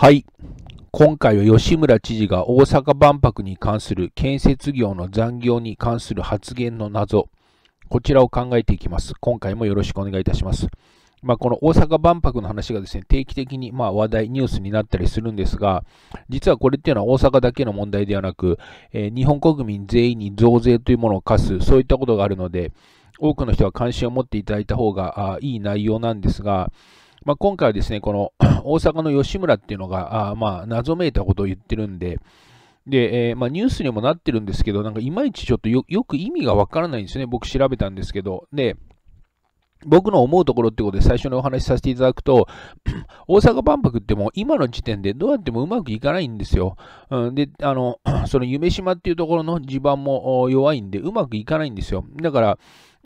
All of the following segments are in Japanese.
はい。今回は吉村知事が大阪万博に関する建設業の残業に関する発言の謎、こちらを考えていきます。今回もよろしくお願いいたします。まあ、この大阪万博の話がですね、定期的にま話題、ニュースになったりするんですが、実はこれっていうのは大阪だけの問題ではなく、えー、日本国民全員に増税というものを課す、そういったことがあるので、多くの人は関心を持っていただいた方がいい内容なんですが、まあ、今回はですね、この 大阪の吉村っていうのが、あまあ、謎めいたことを言ってるんで、で、えー、まあ、ニュースにもなってるんですけど、なんかいまいちちょっとよく意味がわからないんですね。僕調べたんですけど。で、僕の思うところってことで最初にお話しさせていただくと、大阪万博ってもう今の時点でどうやってもうまくいかないんですよ。うん、で、あの、その夢島っていうところの地盤も弱いんで、うまくいかないんですよ。だから、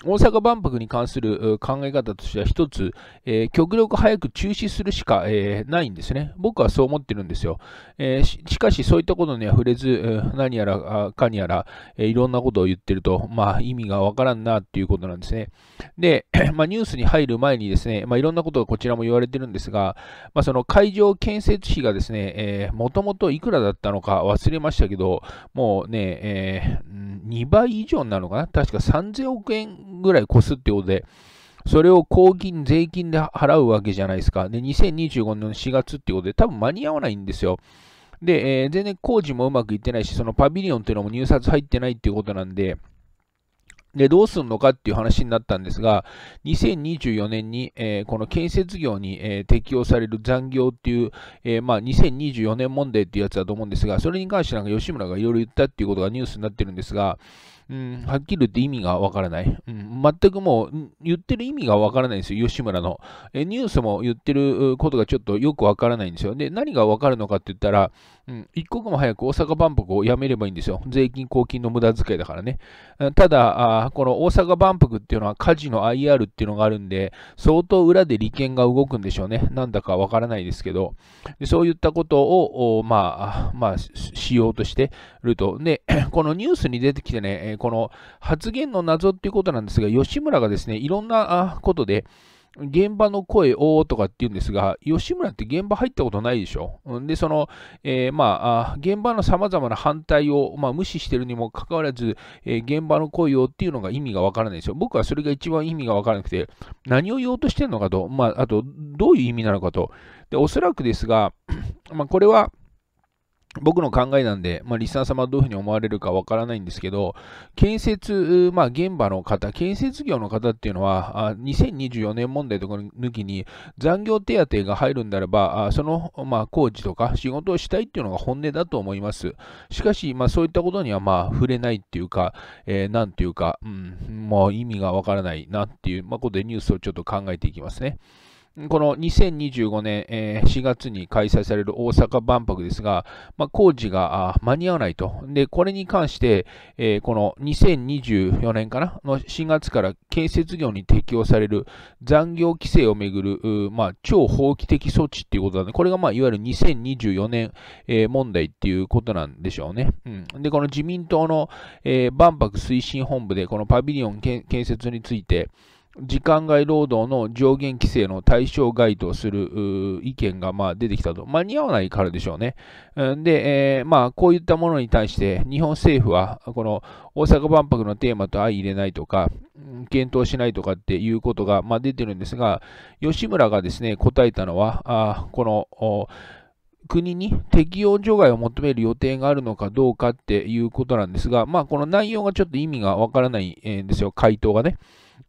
大阪万博に関する考え方としては一つ、えー、極力早く中止するしか、えー、ないんですね。僕はそう思ってるんですよ。えー、しかしそういったことには触れず、何やらかにやら、えいろんなことを言ってると、まあ意味がわからんなということなんですね。で、まあ、ニュースに入る前にですね、まあ、いろんなことがこちらも言われてるんですが、まあ、その会場建設費がですね、もともといくらだったのか忘れましたけど、もうね、え2倍以上なのかな確か3000億円ぐらい越すってことで、それを公金、税金で払うわけじゃないですか。で、2025年の4月ってことで、多分間に合わないんですよ。で、えー、全然工事もうまくいってないし、そのパビリオンっていうのも入札入ってないっていうことなんで、で、どうするのかっていう話になったんですが、2024年に、えー、この建設業に、えー、適用される残業っていう、えー、まあ、2024年問題っていうやつだと思うんですが、それに関してなんか吉村がいろいろ言ったっていうことがニュースになってるんですが、うん、はっきり言って意味がわからない、うん。全くもう言ってる意味がわからないんですよ、吉村のえ。ニュースも言ってることがちょっとよくわからないんですよ。で、何がわかるのかって言ったら、うん、一刻も早く大阪万博をやめればいいんですよ。税金、公金の無駄遣いだからね。ただ、この大阪万博っていうのは火事の IR っていうのがあるんで、相当裏で利権が動くんでしょうね。なんだかわからないですけど、そういったことを、まあ、まあ、しようとしてると。で、このニュースに出てきてね、この発言の謎っていうことなんですが、吉村がですね、いろんなことで、現場の声をとかって言うんですが、吉村って現場入ったことないでしょ。で、その、えー、まあ、現場のさまざまな反対を、まあ、無視してるにもかかわらず、えー、現場の声をっていうのが意味がわからないですよ。僕はそれが一番意味がわからなくて、何を言おうとしてるのかと、まあ、あと、どういう意味なのかと。で、おそらくですが、まあ、これは、僕の考えなんで、まあ、リスナー様はどういうふうに思われるかわからないんですけど、建設、まあ、現場の方、建設業の方っていうのは、あ2024年問題とか抜きに、残業手当が入るんだらば、あその、まあ、工事とか仕事をしたいっていうのが本音だと思います。しかし、まあ、そういったことには、まあ、触れないっていうか、えー、なんていうか、うん、もう意味がわからないなっていう、まあ、ことでニュースをちょっと考えていきますね。この2025年4月に開催される大阪万博ですが、まあ、工事が間に合わないと。で、これに関して、この2024年かなの4月から建設業に適用される残業規制をめぐる、まあ、超法規的措置っていうことなんで、これが、まあ、いわゆる2024年問題っていうことなんでしょうね。うん、で、この自民党の万博推進本部で、このパビリオン建設について、時間外労働の上限規制の対象外とする意見がま出てきたと。間に合わないからでしょうね。で、えー、まあ、こういったものに対して、日本政府は、この大阪万博のテーマと相入れないとか、検討しないとかっていうことが、ま出てるんですが、吉村がですね、答えたのは、あこの、国に適用除外を求める予定があるのかどうかっていうことなんですが、まあ、この内容がちょっと意味がわからないんですよ、回答がね。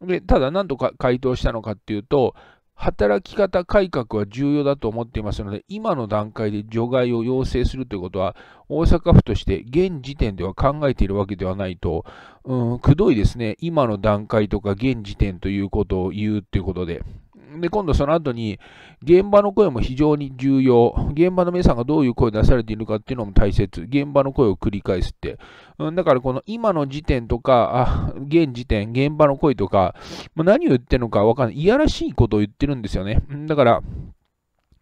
でただ、なんとか回答したのかっていうと、働き方改革は重要だと思っていますので、今の段階で除外を要請するということは、大阪府として現時点では考えているわけではないと、うん、くどいですね、今の段階とか現時点ということを言うということで。で、今度その後に、現場の声も非常に重要。現場の皆さんがどういう声を出されているかっていうのも大切。現場の声を繰り返すって。うん、だからこの今の時点とか、あ、現時点、現場の声とか、もう何を言ってるのかわかんない。いやらしいことを言ってるんですよね。だから、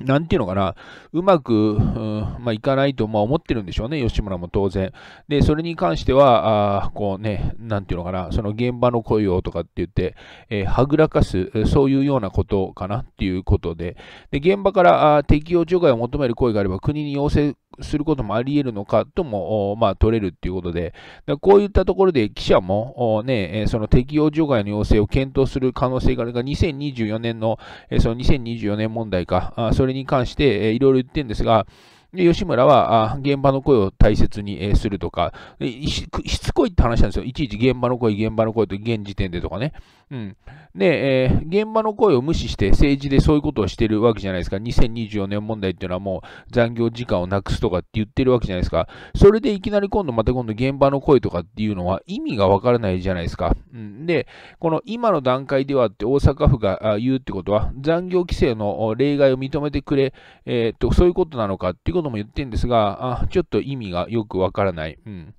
なんていうのかな、うまく、うん、まあ、いかないと、思ってるんでしょうね、吉村も当然。で、それに関しては、あこうね、なんていうのかな、その現場の声をとかって言って、えー、はぐらかす、そういうようなことかなっていうことで、で現場からあ適用除外を求める声があれば、国に要請することもあり得るのかとも、まあ、取れるっていうことで、こういったところで記者も、ね、その適用除外の要請を検討する可能性があるが、2024年の、その2024年問題か、それに関して、えー、いろいろ言ってるんですが、で吉村はあ現場の声を大切に、えするとかし、しつこいって話なんですよ。いちいち現場の声、現場の声と現時点でとかね。うん。で、えー、現場の声を無視して政治でそういうことをしてるわけじゃないですか。2024年問題っていうのはもう残業時間をなくすとかって言ってるわけじゃないですか。それでいきなり今度また今度現場の声とかっていうのは意味がわからないじゃないですか。うん、で、この今の段階ではって大阪府が言うってことは残業規制の例外を認めてくれ、えー、っとそういうことなのかっていうこと度も言ってるんですが、あちょっと意味がよくわからない。うん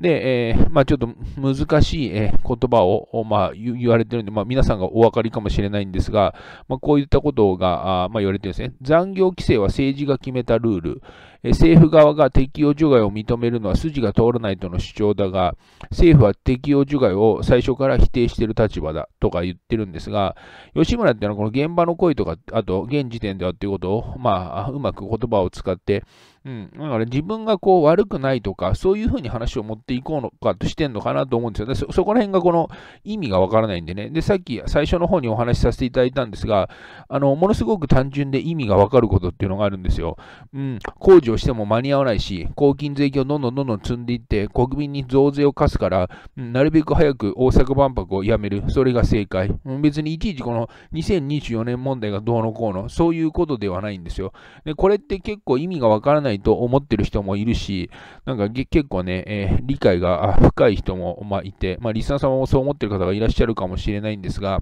で、えー、まあ、ちょっと難しい、え言葉を、まあ、言われてるんで、まあ、皆さんがお分かりかもしれないんですが、まあ、こういったことがあ、ま言われてるんですね。残業規制は政治が決めたルール、政府側が適用除外を認めるのは筋が通らないとの主張だが、政府は適用除外を最初から否定している立場だとか言ってるんですが、吉村っていうのはこの現場の声とか、あと現時点ではっていうことを、まあ、うまく言葉を使って、うん、だから自分がこう悪くないとか、そういうふうに話を持っていこうのかとしてんのかなと思うんですよね。そこら辺がこの意味がわからないんでね。で、さっき最初の方にお話しさせていただいたんですが、あの、ものすごく単純で意味がわかることっていうのがあるんですよ。うん、工置しても間に合わないし、公金税金をどんどんどんどん積んでいって、国民に増税を課すから、なるべく早く大阪万博をやめる。それが正解。別にいちいちこの2024年問題がどうのこうの、そういうことではないんですよ。でこれって結構意味がわからないと思ってる人もいるし、なんか結構ね、えー、理解が深い人も、まあ、いて、まあ、リスナーんもそう思ってる方がいらっしゃるかもしれないんですが、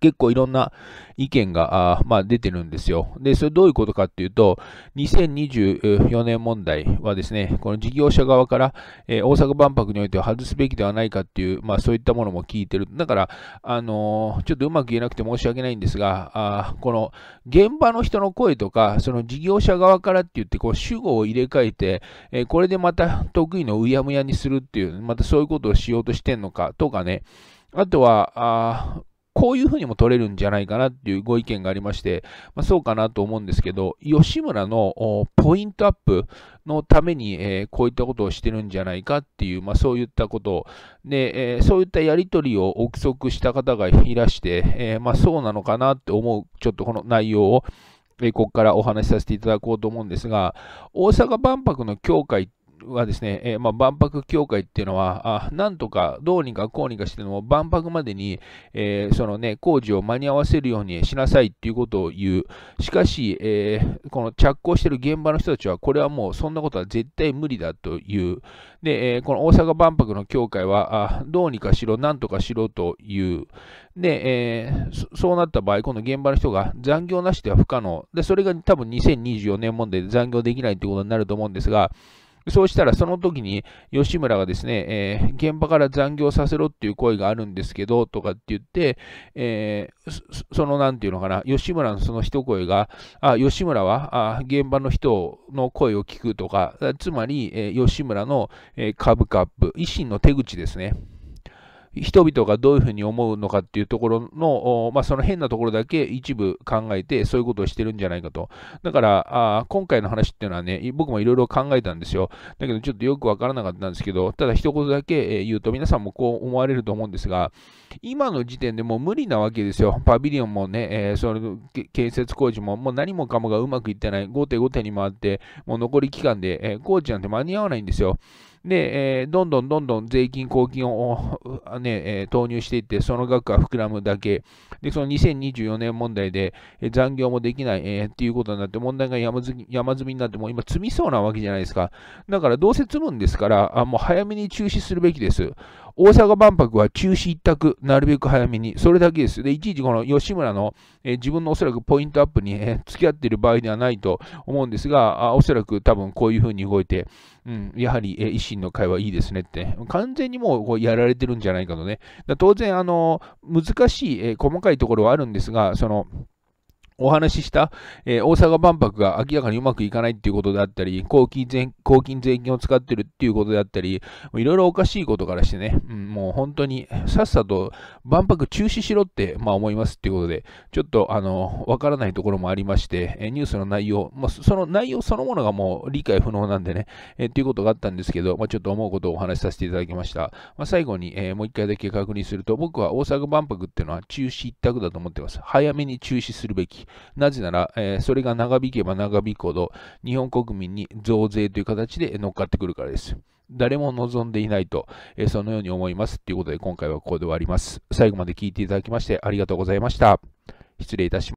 結構いろんな意見が、あまあ、出てるんですよ。で、それどういうことかっていうと、2024年問題はですね、この事業者側から、えー、大阪万博においては外すべきではないかっていう、まあ、そういったものも聞いてる。だから、あのー、ちょっとうまく言えなくて申し訳ないんですが、あこの現場の人の声とか、その事業者側からって言って、こう主語を入れ替えて、えー、これでまた得意のうやむやにするっていう、またそういうことをしようとしてんのかとかね、あとは、あこういうふうにも取れるんじゃないかなっていうご意見がありまして、まあ、そうかなと思うんですけど、吉村のポイントアップのために、えー、こういったことをしてるんじゃないかっていう、まあ、そういったことでえー、そういったやり取りを憶測した方がいらして、えー、まあ、そうなのかなって思う、ちょっとこの内容を、えここからお話しさせていただこうと思うんですが、大阪万博の協会ってはですね、えー、まあ、万博協会っていうのは、あなんとかどうにかこうにかしても万博までに、えー、そのね、工事を間に合わせるようにしなさいっていうことを言う。しかし、えー、この着工してる現場の人たちは、これはもうそんなことは絶対無理だという。で、えこの大阪万博の協会は、あどうにかしろ、なんとかしろという。で、えそうなった場合、この現場の人が残業なしでは不可能。で、それが多分2024年問題で残業できないということになると思うんですが、そうしたらその時に吉村がですね、えー、現場から残業させろっていう声があるんですけど、とかって言って、えー、その何て言うのかな、吉村のその一声が、あ、吉村は、あ、現場の人の声を聞くとか、つまり、えー、吉村の、え株価アップ、維新の手口ですね。人々がどういうふうに思うのかっていうところの、まあ、その変なところだけ一部考えて、そういうことをしてるんじゃないかと。だから、あ今回の話っていうのはね、僕もいろいろ考えたんですよ。だけど、ちょっとよくわからなかったんですけど、ただ一言だけ言うと、皆さんもこう思われると思うんですが、今の時点でもう無理なわけですよ。パビリオンもね、えー、その建設工事も、もう何もかもがうまくいってない、手後手に回って、もう残り期間で、えー、工事なんて間に合わないんですよ。で、えー、どんどんどんどん税金、公金をね、投入していって、その額が膨らむだけ。で、その2024年問題で、残業もできない、えっていうことになって、問題が山積山積みになって、もう今積みそうなわけじゃないですか。だからどうせ積むんですから、あもう早めに中止するべきです。大阪万博は中止一択、なるべく早めに、それだけです。で、いちいちこの吉村の、えー、自分のおそらくポイントアップに、えー、付き合っている場合ではないと思うんですが、あおそらく多分こういうふうに動いて、うん、やはり、えー、維新の会はいいですねって、完全にもうこうやられてるんじゃないかとね。だ当然、あの、難しい、えー、細かいところはあるんですが、その、お話しした、えー、大阪万博が明らかにうまくいかないっていうことであったり、公金税公金税金を使ってるっていうことであったり、いろいろおかしいことからしてね、うん、もう本当にさっさと万博中止しろって、まあ、思いますっていうことで、ちょっとあの、わからないところもありまして、えニュースの内容、まあ、その内容そのものがもう理解不能なんでね、えー、っていうことがあったんですけど、まあ、ちょっと思うことをお話しさせていただきました。まあ、最後に、えー、もう一回だけ確認すると、僕は大阪万博っていうのは中止一択だと思ってます。早めに中止するべき。なぜなら、えー、それが長引けば長引くほど、日本国民に増税という形で乗っかってくるからです。誰も望んでいないと、えー、そのように思います。ということで、今回はここで終わります。最後まで聞いていただきましてありがとうございました。失礼いたします。